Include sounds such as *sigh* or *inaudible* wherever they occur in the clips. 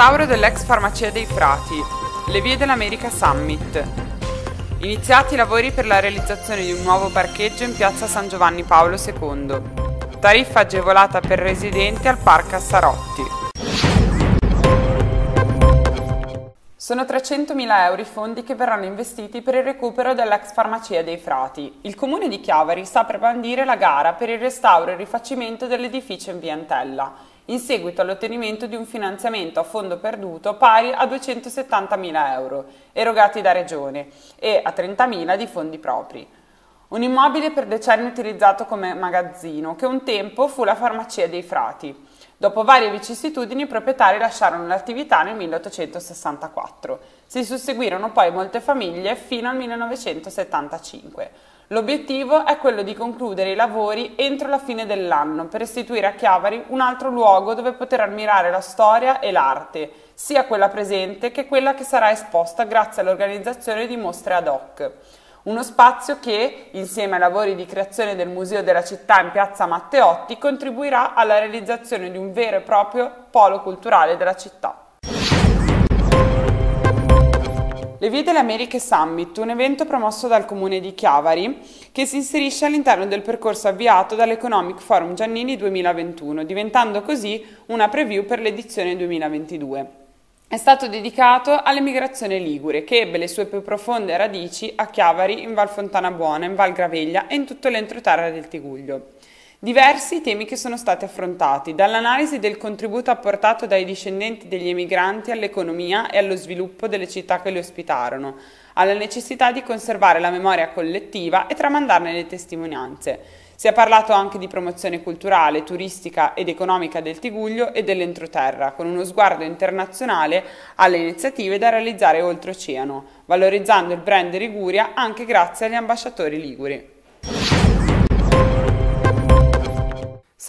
restauro dell'ex farmacia dei Frati, le vie dell'America Summit. Iniziati i lavori per la realizzazione di un nuovo parcheggio in piazza San Giovanni Paolo II. Tariffa agevolata per residenti al Parco Assarotti. Sono 300.000 euro i fondi che verranno investiti per il recupero dell'ex farmacia dei Frati. Il comune di Chiavari sta per bandire la gara per il restauro e rifacimento dell'edificio in Via in seguito all'ottenimento di un finanziamento a fondo perduto pari a 270.000 euro, erogati da Regione, e a 30.000 di fondi propri. Un immobile per decenni utilizzato come magazzino, che un tempo fu la farmacia dei frati. Dopo varie vicissitudini i proprietari lasciarono l'attività nel 1864. Si susseguirono poi molte famiglie fino al 1975. L'obiettivo è quello di concludere i lavori entro la fine dell'anno per restituire a Chiavari un altro luogo dove poter ammirare la storia e l'arte, sia quella presente che quella che sarà esposta grazie all'organizzazione di mostre ad hoc. Uno spazio che, insieme ai lavori di creazione del Museo della città in piazza Matteotti, contribuirà alla realizzazione di un vero e proprio polo culturale della città. Le Vie delle Americhe Summit, un evento promosso dal comune di Chiavari che si inserisce all'interno del percorso avviato dall'Economic Forum Giannini 2021, diventando così una preview per l'edizione 2022. È stato dedicato all'emigrazione ligure, che ebbe le sue più profonde radici a Chiavari, in Val Fontana Buona, in Val Graveglia e in tutto l'entroterra del Tiguglio. Diversi temi che sono stati affrontati, dall'analisi del contributo apportato dai discendenti degli emigranti all'economia e allo sviluppo delle città che li ospitarono, alla necessità di conservare la memoria collettiva e tramandarne le testimonianze. Si è parlato anche di promozione culturale, turistica ed economica del Tiguglio e dell'entroterra, con uno sguardo internazionale alle iniziative da realizzare oltreoceano, valorizzando il brand Liguria anche grazie agli ambasciatori liguri.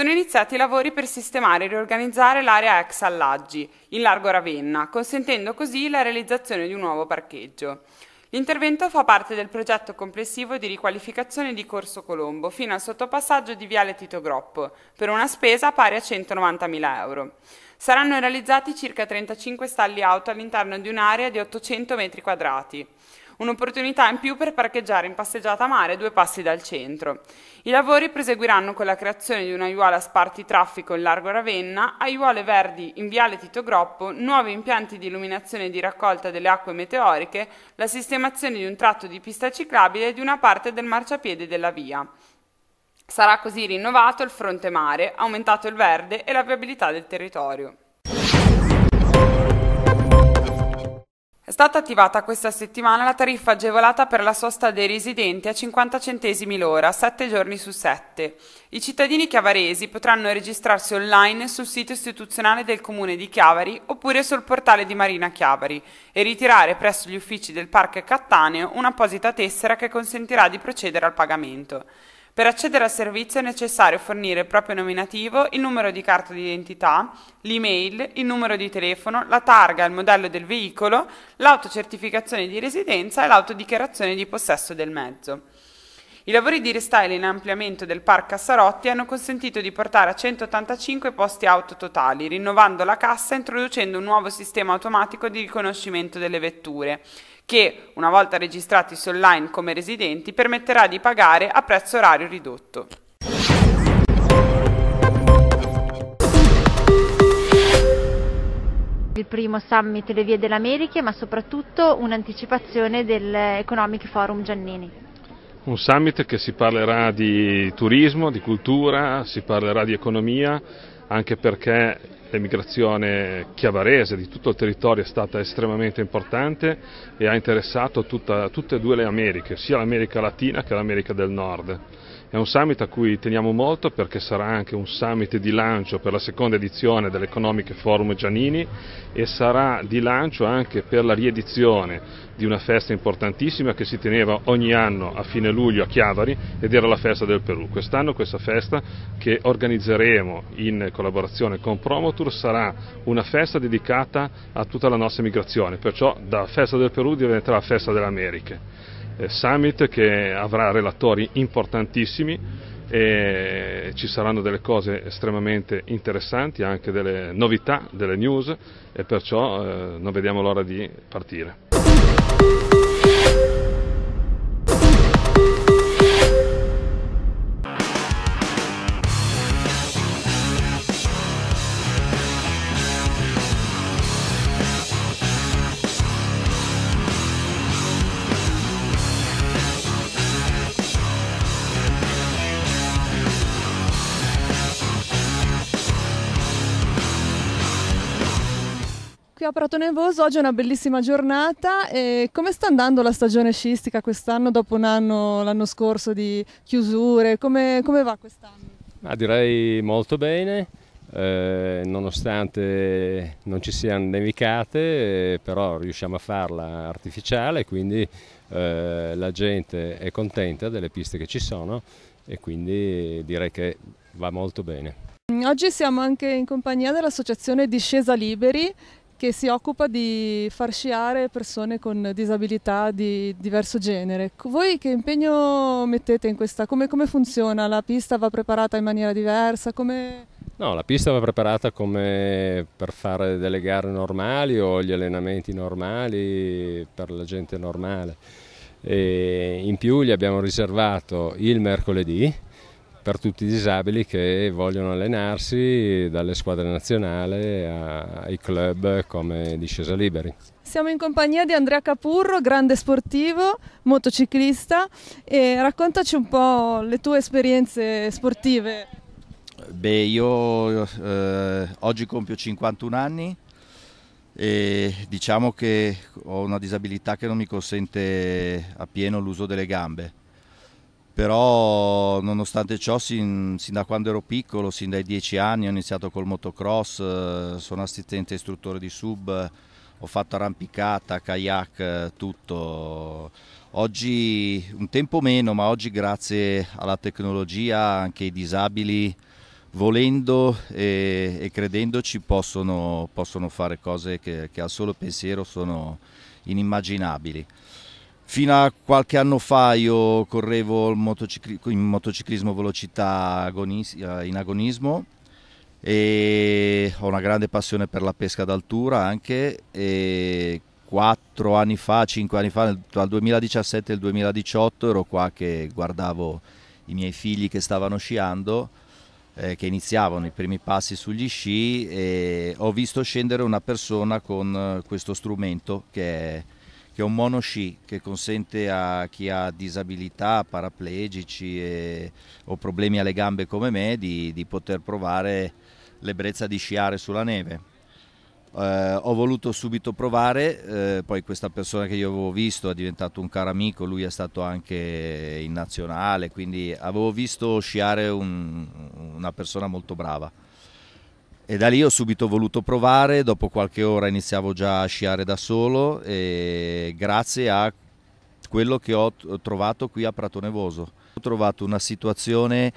sono iniziati i lavori per sistemare e riorganizzare l'area ex allaggi, in largo Ravenna, consentendo così la realizzazione di un nuovo parcheggio. L'intervento fa parte del progetto complessivo di riqualificazione di Corso Colombo fino al sottopassaggio di Viale Tito Groppo, per una spesa pari a 190.000 euro. Saranno realizzati circa 35 stalli auto all'interno di un'area di 800 metri quadrati un'opportunità in più per parcheggiare in passeggiata mare due passi dal centro. I lavori proseguiranno con la creazione di un'aiuola a sparti traffico in largo Ravenna, aiuole verdi in viale Tito Groppo, nuovi impianti di illuminazione e di raccolta delle acque meteoriche, la sistemazione di un tratto di pista ciclabile e di una parte del marciapiede della via. Sarà così rinnovato il fronte mare, aumentato il verde e la viabilità del territorio. È stata attivata questa settimana la tariffa agevolata per la sosta dei residenti a 50 centesimi l'ora, 7 giorni su 7. I cittadini chiavaresi potranno registrarsi online sul sito istituzionale del Comune di Chiavari oppure sul portale di Marina Chiavari e ritirare presso gli uffici del Parco Cattaneo un'apposita tessera che consentirà di procedere al pagamento. Per accedere al servizio è necessario fornire il proprio nominativo, il numero di carta d'identità, l'email, il numero di telefono, la targa, il modello del veicolo, l'autocertificazione di residenza e l'autodichiarazione di possesso del mezzo. I lavori di restyling e ampliamento del Parco Cassarotti hanno consentito di portare a 185 posti auto totali, rinnovando la cassa e introducendo un nuovo sistema automatico di riconoscimento delle vetture, che, una volta registrati online come residenti, permetterà di pagare a prezzo orario ridotto. il primo summit Le Vie delle ma soprattutto un'anticipazione dell'Economic Forum Giannini. Un summit che si parlerà di turismo, di cultura, si parlerà di economia, anche perché l'emigrazione chiavarese di tutto il territorio è stata estremamente importante e ha interessato tutta, tutte e due le Americhe, sia l'America Latina che l'America del Nord. È un summit a cui teniamo molto perché sarà anche un summit di lancio per la seconda edizione dell'Economic Forum Giannini e sarà di lancio anche per la riedizione di una festa importantissima che si teneva ogni anno a fine luglio a Chiavari ed era la festa del Perù. Quest'anno questa festa che organizzeremo in collaborazione con Promotur sarà una festa dedicata a tutta la nostra migrazione, perciò da festa del Perù diventerà festa delle Americhe. Eh, summit che avrà relatori importantissimi e ci saranno delle cose estremamente interessanti, anche delle novità, delle news e perciò eh, non vediamo l'ora di partire. Caparato Nevoso, oggi è una bellissima giornata. E come sta andando la stagione sciistica quest'anno dopo un anno, l'anno scorso di chiusure? Come, come va quest'anno? Ah, direi molto bene, eh, nonostante non ci siano nevicate, eh, però riusciamo a farla artificiale, quindi eh, la gente è contenta delle piste che ci sono e quindi direi che va molto bene. Oggi siamo anche in compagnia dell'associazione Discesa Liberi che si occupa di far sciare persone con disabilità di diverso genere. Voi che impegno mettete in questa? Come, come funziona? La pista va preparata in maniera diversa? Come... No, la pista va preparata come per fare delle gare normali o gli allenamenti normali per la gente normale. E in più gli abbiamo riservato il mercoledì per tutti i disabili che vogliono allenarsi dalle squadre nazionali ai club come discesa liberi. Siamo in compagnia di Andrea Capurro, grande sportivo, motociclista e raccontaci un po' le tue esperienze sportive. Beh, io eh, oggi compio 51 anni e diciamo che ho una disabilità che non mi consente appieno l'uso delle gambe però nonostante ciò sin, sin, da quando ero piccolo, sin dai dieci anni ho iniziato col motocross, eh, sono assistente istruttore di sub, ho fatto arrampicata, kayak, eh, tutto. Oggi un tempo meno, ma oggi grazie alla tecnologia anche i disabili volendo e, e credendoci possono, possono, fare cose che, che al solo pensiero sono inimmaginabili. Fino a qualche anno fa io correvo motocicli in motociclismo velocità agonis eh, in agonismo e ho una grande passione per la pesca d'altura anche e 4 anni fa, cinque anni fa, tra il 2017 e il 2018 ero qua che guardavo i miei figli che stavano sciando, eh, che iniziavano i primi passi sugli sci e ho visto scendere una persona con eh, questo strumento che è che è un monosci che consente a chi ha disabilità, paraplegici e, o problemi alle gambe come me di, di poter provare l'ebbrezza di sciare sulla neve. Eh, ho voluto subito provare, eh, poi questa persona che io avevo visto è diventato un caro amico, lui è stato anche in nazionale, quindi avevo visto sciare un, una persona molto brava e da lì ho subito voluto provare, dopo qualche ora iniziavo già a sciare da solo e grazie a quello che ho trovato qui a Prato Nevoso. Ho trovato una situazione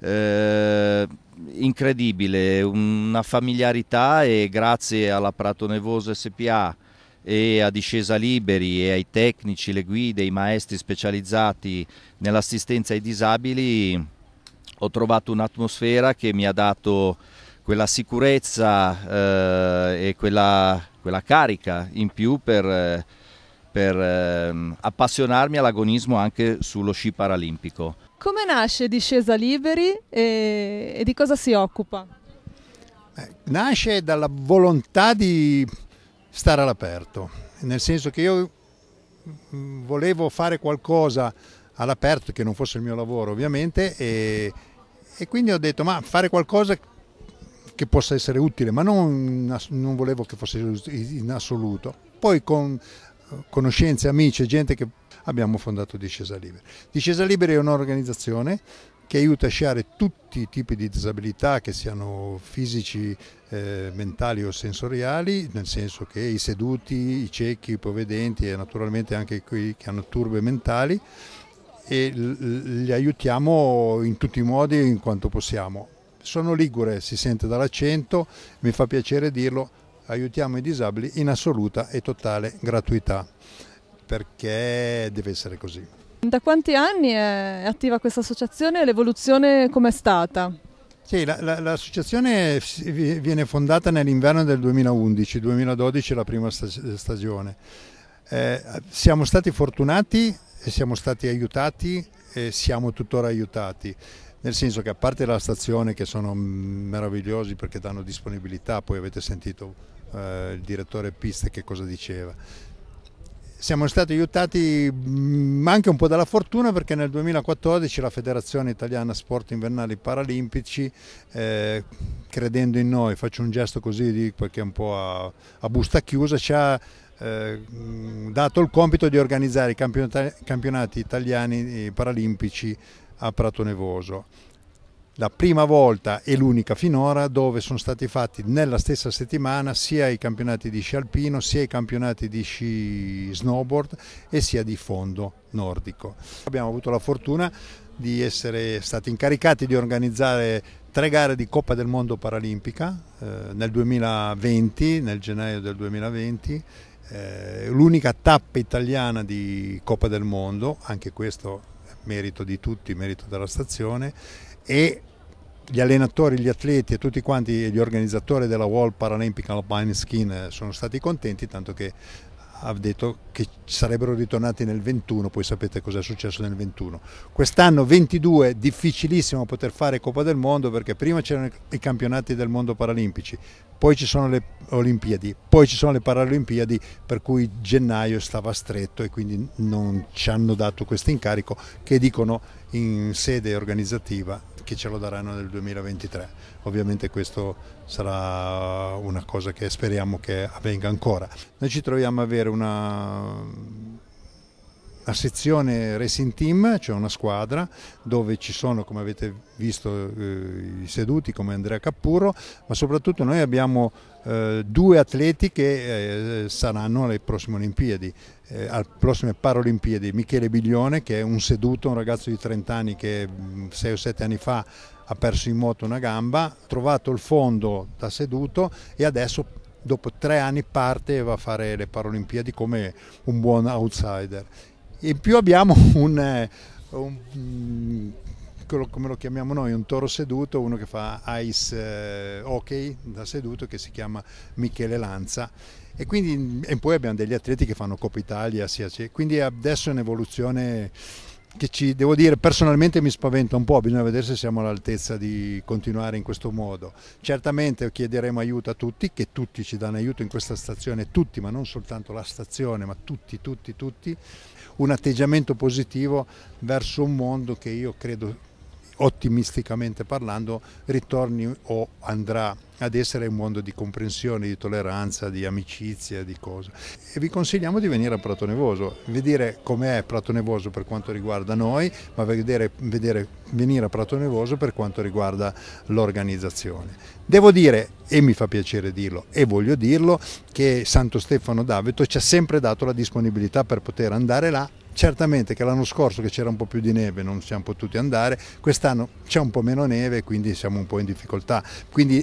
eh, incredibile, una familiarità e grazie alla Prato Nevoso SPA e a discesa liberi e ai tecnici, le guide, i maestri specializzati nell'assistenza ai disabili ho trovato un'atmosfera che mi ha dato quella sicurezza eh, e quella, quella, carica in più per, eh, per eh, appassionarmi all'agonismo anche sullo sci paralimpico. Come nasce Discesa Liberi e, e di cosa si occupa? Eh, nasce dalla volontà di stare all'aperto, nel senso che io mm, volevo fare qualcosa all'aperto che non fosse il mio lavoro ovviamente e, e quindi ho detto ma fare qualcosa che possa essere utile, ma non, non volevo che fosse in assoluto. Poi con eh, conoscenze, amici e gente che abbiamo fondato Discesa Libera. Discesa Libera è un'organizzazione che aiuta a sciare tutti i tipi di disabilità che siano fisici, eh, mentali o sensoriali, nel senso che i seduti, i ciechi, i povedenti e naturalmente anche quelli che hanno turbe mentali e li aiutiamo in tutti i modi in quanto possiamo. Sono ligure, si sente dall'accento, mi fa piacere dirlo, aiutiamo i disabili in assoluta e totale gratuità, perché deve essere così. Da quanti anni è attiva questa associazione e l'evoluzione com'è stata? Sì, l'associazione viene fondata nell'inverno del 2011, 2012 la prima stagione. Eh, siamo stati fortunati siamo stati aiutati e siamo tuttora aiutati nel senso che a parte la stazione che sono meravigliosi perché danno disponibilità, poi avete sentito eh, il direttore Piste che cosa diceva. Siamo stati aiutati mm, anche un po' dalla fortuna perché nel 2014 la Federazione Italiana Sport Invernali Paralimpici, eh, credendo in noi, faccio un gesto così di qualche un po' a, a busta chiusa, ci ha eh, mm, dato il compito di organizzare i campionati, campionati italiani eh, paralimpici a Nevoso. La prima volta e l'unica finora dove sono stati fatti nella stessa settimana sia i campionati di sci alpino, sia i campionati di sci snowboard e sia di fondo nordico. Abbiamo avuto la fortuna di essere stati incaricati di organizzare tre gare di Coppa del Mondo Paralimpica eh, nel 2020, nel gennaio del 2020, eh, l'unica tappa italiana di Coppa del Mondo, anche questo merito di tutti, merito della stazione e gli allenatori, gli atleti e tutti quanti gli organizzatori della World Paralympic Alpine Skin eh, sono stati contenti, tanto che ha detto che sarebbero ritornati nel 21, poi sapete cosa è successo nel 21. Quest'anno 22 difficilissimo poter fare Coppa del Mondo perché prima c'erano i campionati del mondo paralimpici, poi ci sono le Olimpiadi, poi ci sono le Paralimpiadi per cui gennaio stava stretto e quindi non ci hanno dato questo incarico che dicono in sede organizzativa che ce lo daranno nel 2023. Ovviamente questo sarà una cosa che speriamo che avvenga ancora. Noi ci troviamo ad avere una a sezione Racing Team, cioè una squadra dove ci sono, come avete visto, eh, i seduti come Andrea Cappuro, ma soprattutto noi abbiamo eh, due atleti che eh, saranno alle prossime Olimpiadi, alle prossime Paralimpiadi, Michele Biglione che è un seduto, un ragazzo di 30 anni che 6 mm, o 7 anni fa ha perso in moto una gamba, ha trovato il fondo da seduto e adesso dopo tre anni parte e va a fare le Paralimpiadi come un buon outsider in più abbiamo *laughs* un, eh, un mm, come lo chiamiamo noi, un toro seduto, uno che fa ice eh, hockey da seduto che si chiama Michele Lanza e, quindi, e poi abbiamo degli atleti che fanno Coppa Italia, quindi adesso è un'evoluzione che ci, devo dire, personalmente mi spaventa un po', bisogna vedere se siamo all'altezza di continuare in questo modo. Certamente chiederemo aiuto a tutti, che tutti ci danno aiuto in questa stazione, tutti, ma non soltanto la stazione, ma tutti, tutti, tutti un atteggiamento positivo verso un mondo che io credo ottimisticamente parlando, ritorni o andrà ad essere un mondo di comprensione, di tolleranza, di amicizia, di cose. E vi consigliamo di venire a Prato Nevoso, vedere com'è Prato Nevoso per quanto riguarda noi, ma vedere, vedere, venire a Prato Nevoso per quanto riguarda l'organizzazione. Devo dire, e mi fa piacere dirlo, e voglio dirlo, che Santo Stefano d'Aveto ci ha sempre dato la disponibilità per poter andare là Certamente che l'anno scorso che c'era un po' più di neve non siamo potuti andare, quest'anno c'è un po' meno neve quindi siamo un po' in difficoltà. Quindi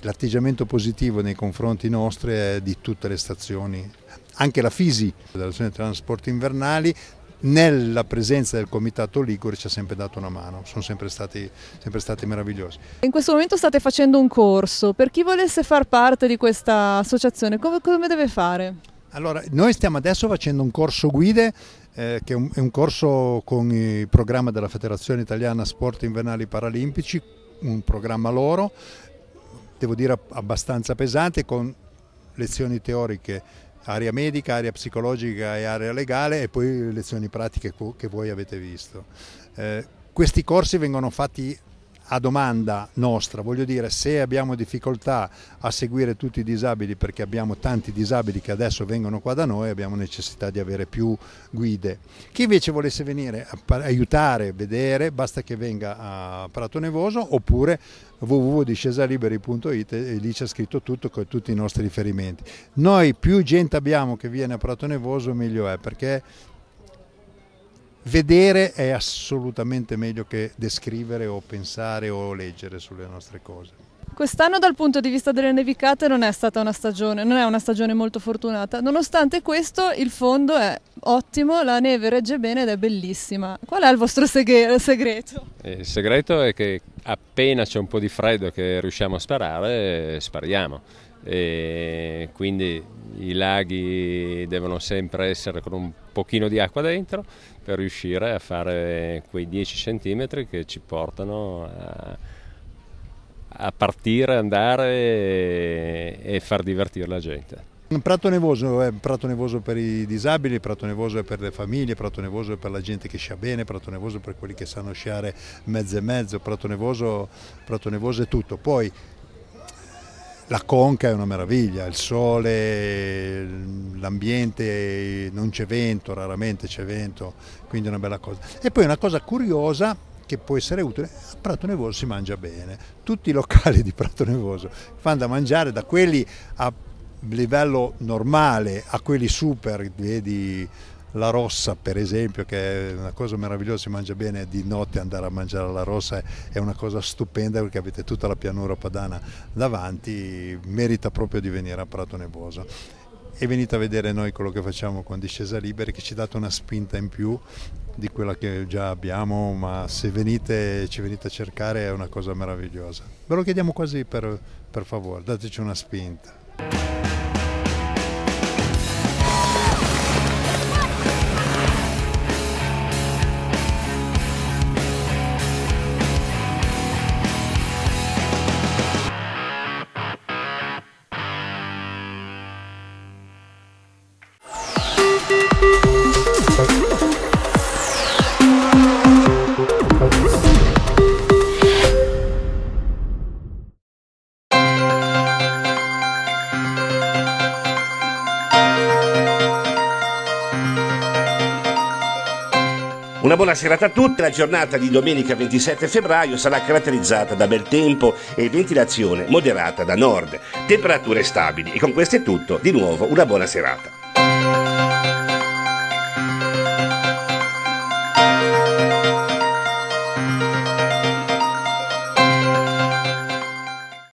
l'atteggiamento positivo nei confronti nostri è di tutte le stazioni, anche la FISI, la dei Trasporti Invernali, nella presenza del Comitato Ligure ci ha sempre dato una mano, sono sempre stati, sempre stati, meravigliosi. In questo momento state facendo un corso, per chi volesse far parte di questa associazione come, come deve fare? Allora, noi stiamo adesso facendo un corso guide eh, che è un, è un corso con il programma della Federazione Italiana Sport Invernali Paralimpici, un programma loro, devo dire abbastanza pesante, con lezioni teoriche area medica, area psicologica e area legale e poi lezioni pratiche che voi avete visto. Eh, questi corsi vengono fatti a domanda nostra, voglio dire se abbiamo difficoltà a seguire tutti i disabili perché abbiamo tanti disabili che adesso vengono qua da noi, abbiamo necessità di avere più guide. Chi invece volesse venire a aiutare, vedere, basta che venga a Prato Nevoso oppure www.discesaliberi.it e lì c'è scritto tutto con tutti i nostri riferimenti. Noi più gente abbiamo che viene a Prato Nevoso meglio è perché vedere è assolutamente meglio che descrivere o pensare o leggere sulle nostre cose. Quest'anno dal punto di vista delle nevicate non è stata una stagione, non è una stagione molto fortunata. Nonostante questo il fondo è ottimo, la neve regge bene ed è bellissima. Qual è il vostro seghe- segreto? Eh, il segreto è che appena c'è un po' di freddo che riusciamo a sparare, spariamo e quindi i laghi devono sempre essere con un pochino di acqua dentro per riuscire a fare quei 10 cm che ci portano a, a partire, andare e, e far divertire la gente. Un prato nevoso è prato nevoso per i disabili, prato nevoso è per le famiglie, prato nevoso è per la gente che scia bene, prato nevoso è per quelli che sanno sciare mezzo e mezzo, prato nevoso, prato nevoso è tutto. Poi la conca è una meraviglia, il sole, l'ambiente, non c'è vento, raramente c'è vento, quindi è una bella cosa. E poi una cosa curiosa che può essere utile, a Prato Nevoso si mangia bene. Tutti i locali di Prato Nevoso fanno da mangiare da quelli a livello normale a quelli super, vedi la rossa per esempio che è una cosa meravigliosa si mangia bene di notte andare a mangiare la rossa è una cosa stupenda perché avete tutta la pianura padana davanti merita proprio di venire a Prato Nevoso e venite a vedere noi quello che facciamo con Discesa Libera che ci date una spinta in più di quella che già abbiamo, ma se venite ci venite a cercare è una cosa meravigliosa. Ve lo chiediamo quasi per, per favore, dateci una spinta. Una buona serata a tutti, la giornata di domenica 27 febbraio sarà caratterizzata da bel tempo e ventilazione moderata da nord, temperature stabili e con questo è tutto, di nuovo una buona serata.